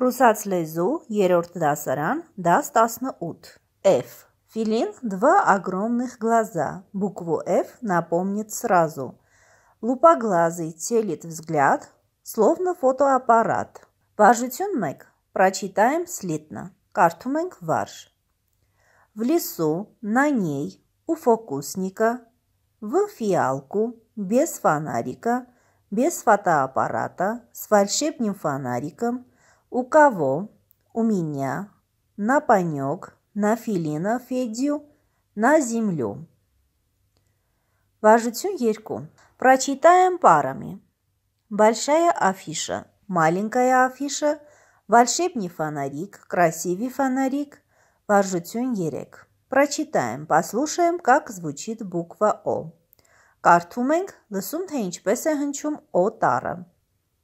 Ռուսաց լեզու, երրորդ դասարան, դաս 18։ F. Филин два огромных глаза. Букву F напомнит сразу. Лупоглазый целит взгляд, словно фотоаппарат. Բաժություն 1. Прочитаем слитно. Карту ենք վարժ։ В лесу, на ней, у фокусника, в фиалку, без фонарика, без фотоаппарата, с волшебным фонариком, У кого? У меня. На панёк, на Ֆիլինը, Ֆեդյու, на землю. Важություն 2. Прочитаем парами. Большая афиша, маленькая афиша, волшебный фонарик, красивый фонарик. Важություն 3. Прочитаем, послушаем, как звучит буква О. Կարդում ենք, լսում թե ինչպես է հնչում օ տառը։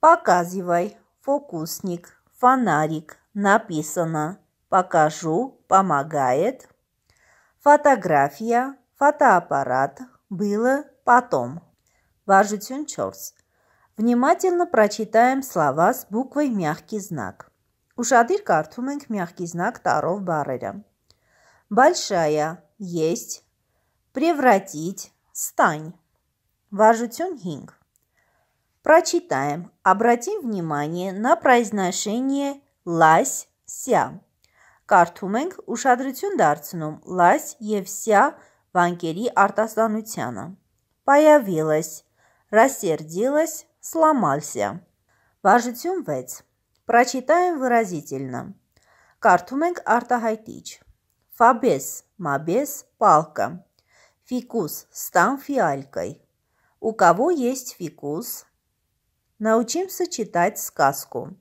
Показывай, фокусник, Фонарик. Написано. Покажу. Помогает. Фотография. Фотоаппарат. Было потом. Важутюн Чорс. Внимательно прочитаем слова с буквой «мягкий знак». Ушадир կարդում «мягкий знак» таров բառերը։ Большая есть превратить стань. Важутюн 5. Прочитаем. Обратим внимание на произношение «лась», «ся». Կարդում ենք ուշադրություն դարձնում լաս եւ սյա վանկերի արտասանությանը։ Պայավիլես, рассердилась, сломался։ Վարժություն вец. Прочитаем выразительно։ Картуменг артахайтич. արտահայտիչ։ Ֆաբես, палка։ Фикус стан фиалькой. У кого есть фикус? Նաուչիմսը չիտայց սկասկում։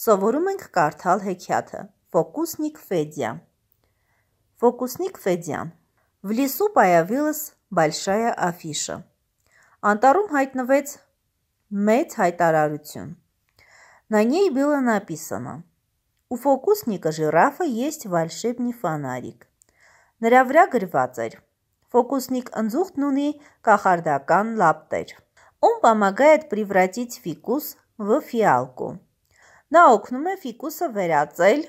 Սովորում ենք կարդալ հեքիաթը։ Ֆոկուսնիկ Ֆեդյա։ Ֆոկուսնիկ Ֆեդյան։ В лесу появилась большая афиша։ Անտառում հայտնվեց մեծ հայտարարություն։ На ней было написано: У фокусника жирафа есть волшебный фонарик։ Նրա վրա գրված էր. Ֆոկուսնիկ ընձուղտն ունի կախարդական լապտեր։ Он помогает превратить фикус в фиалку. Դաօգնում է ֆիկուսը վերածել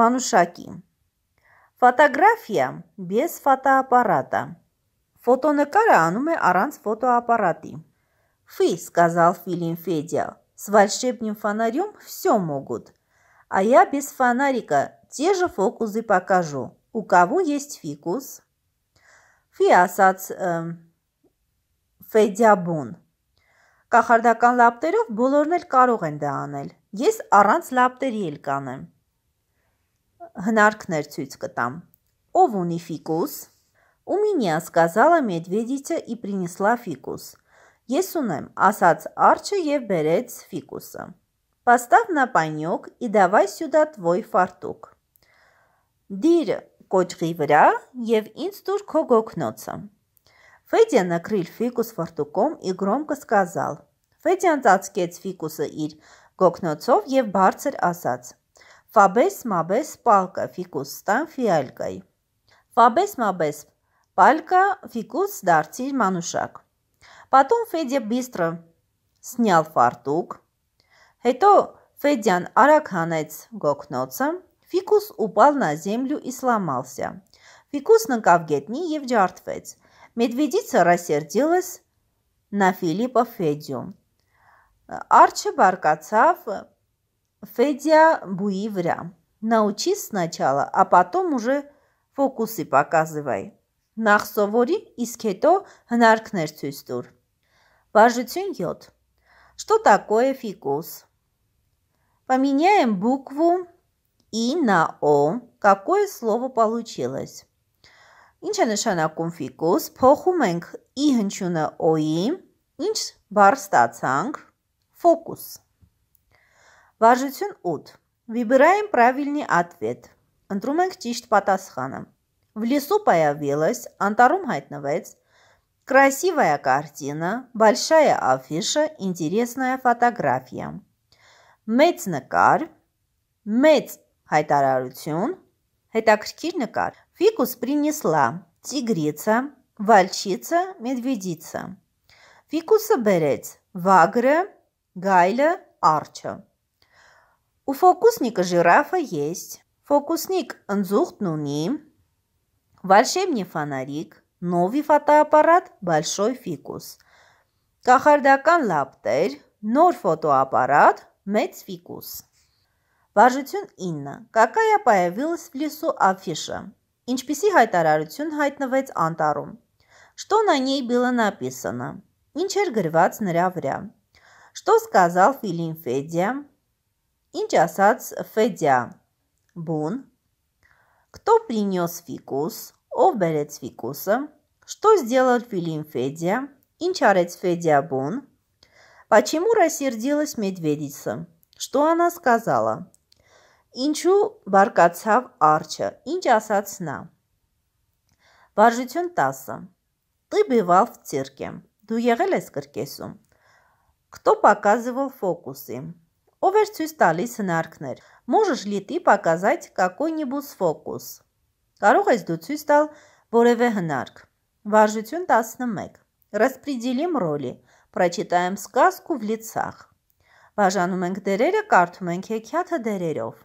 մանուշակի։ Фотография без фотоаппарата։ Ֆոտոնկարը անում է առանց фотоаппарати։ Фи, сказал Филин Федя, с волшебным фонарем все могут. А я без фонарика те же фокусы покажу. У кого есть фикус? Фи э, эм, ֆեդյաբուն։ Կախարդական լապտերով բոլորն էլ կարող են դա անել։ Ես առանց լապտերի էլ կանեմ։ Հնարքներ ցույց կտամ։ Ով ունի ֆիկուս։ У меня сказала медведица и принесла фикус. Ես ունեմ, ասաց արջը եւ բերեց ֆիկուսը։ Поставь на панёк и давай сюда твой фартук։ Դիր կոճղի վրա եւ ինձ դուր քո գոգնոցը։ Ֆեդյա նկրիլ ֆիկուս վրտուկում и громко сказал. Ֆեդյան ծածկեց ֆիկուսը իր գոգնոցով եւ բարձր ասաց. Ֆաբես մաբես պալկա ֆիկուս ստան ֆիալկայի։ Ֆաբես մաբես палька фикус դարձիր մանուշակ։ Потом Федя быстро снял фартук. Հետո Ֆեդյան արագ հանեց գոգնոցը, Ֆիկուս упал на землю и сломался։ Ֆիկուսն ընկավ գետնի եւ ջարդվեց։ Медведица рассердилась на Филиппа Федю. Арче Баркацав Федя Буивря. Научись сначала, а потом уже фокусы показывай. Нахсовори սովորի, իսկ հետո հնարքներ ցույց Что такое фикус? Поменяем букву и на о. Какое слово получилось? Ինչ է նշանակում ֆիկուս, փոխում ենք ի հնչյունը օի, ինչ բառ ստացանք, ֆոկուս։ Վարժություն 8։ Выбираем правильный ответ։ Ընտրում ենք ճիշտ պատասխանը։ В лесу появилась, անտառում հայտնվեց, красивая картина, большая афиша, интересная фотография։ Մեծ նկար, մեծ հայտարարություն, Հետաքրքիր նկար «Վիկուս պրինիսլա» «Տիգրիца», «Վալչիца», «Медведица»։ Վիկուսը բերեց վագրը, գայլը, արջը։ У фокусника жирафа есть, фокусник ընձուղտն ունի, волшебный фонарик, новый фотоаппарат, большой фикус, կախարդական լապտեր, նոր ֆոտոապարատ, մեծ ֆիկուս։ Վարժություն 9. Կակայապայևիլս վլիսու աֆիշը։ Ինչպիսի հայտարարություն հայտնվեց անտառում։ Что на ней было написано։ Ինչ էր գրված նրա վրա։ Что сказал Филин Федя։ Ինչ ասաց Ֆեդյա։ Բուն։ Кто принес фикус։ Ով բերեց ֆիկուսը։ Что сделал Филин Федя։ Ինչ արեց Ֆեդյա բուն։ Почему рассердилась медведица։ Что она сказала? Ինչու բարկացավ արջը, ինչ ասաց նա։ Վարժություն 10։ Ты бывал в цирке. Դու եղել ես կրկեսում։ Кто показывал фокусы? Ով էր ցույց տալիս հնարքներ։ Можешь ли ты показать какой-нибудь фокус? Կարող ես դու ցույց տալ որևէ հնարք։ Վարժություն 11։ Распределим роли. Прочитаем сказку в лицах։ Բաժանում ենք դերերը, կարդում ենք հեքիաթը դերերով։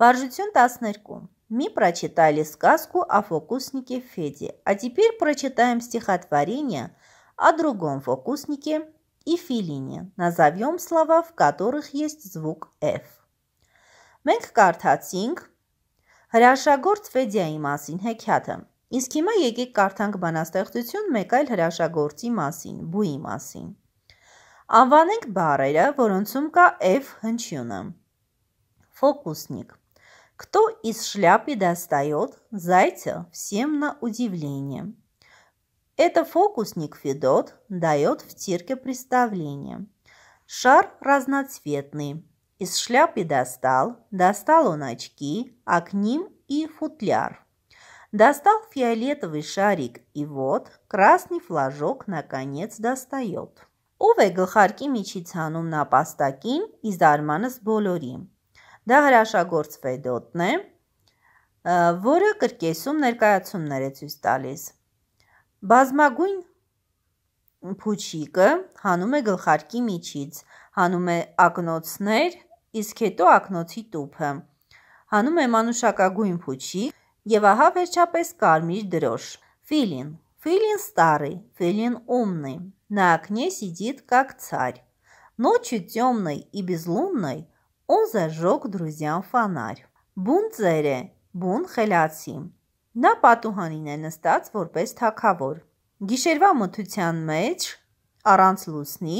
Боржутюн 12. Мы прочитали сказку о фокуснике Феде, а теперь прочитаем стихотворение о другом фокуснике и Филине. Назовем слова, в которых есть звук F. Մենք կարդացինք հրաշագործ Ֆեդիայի մասին հեքիաթը։ Իսկ հիմա եկեք կարդանք բանաստեղծություն մեկ այլ հրաշագործի մասին, բույի մասին։ Անվանենք բառերը, որոնցում կա F հնչյունը։ Ֆոկուսնիկ Кто из шляпы достает зайца всем на удивление. Это фокусник Федот дает в цирке представление. Шар разноцветный. Из шляпы достал, достал он очки, а к ним и футляр. Достал фиолетовый шарик, и вот красный флажок наконец достает. Ով է գլխարկի միջից հանում նապաստակին իզարմանս болорим. Դա հրաշագործ ֆեդոտն է, որը կրկեսում ներկայացումներ է ցույց տալիս։ Բազմագույն փուչիկը հանում է գլխարկի միջից, հանում է ակնոցներ, իսկ հետո ակնոցի տուփը։ Հանում է մանուշակագույն փուչիկ եւ ահա վերջապես կարմիր դրոշ։ Ֆիլին, Филин старый, Филин умный. На окне сидит как царь. Ночью темной и безлунной Он зажег друзьям фонарь։ Բուն ծեր է, բուն խելացի։ Նա պատուհանին է նստած որպես թակավոր։ Գիշերվա մթության մեջ առանց լուսնի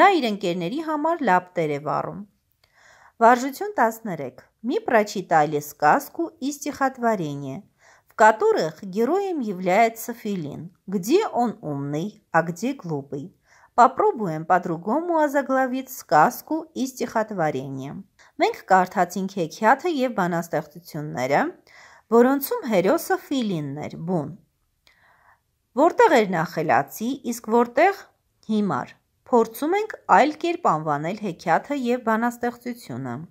նա իր ընկերների համար լապտեր է վառում։ Վարժություն 13։ Մի прочитали сказку и стихотворение, в которых героем является Филин. Где он умный, а где глупый? Попробуем по-другому озаглавить сказку и стихотворение։ Մենք կարդացինք հեքիաթը եւ բանաստեղծությունները, որոնցում հերոսը Ֆիլինն էր, բուն։ Որտեղ էր նախելացի, իսկ որտեղ հիմար։ Փորձում ենք այլ կերպ անվանել հեքիաթը եւ բանաստեղծությունը։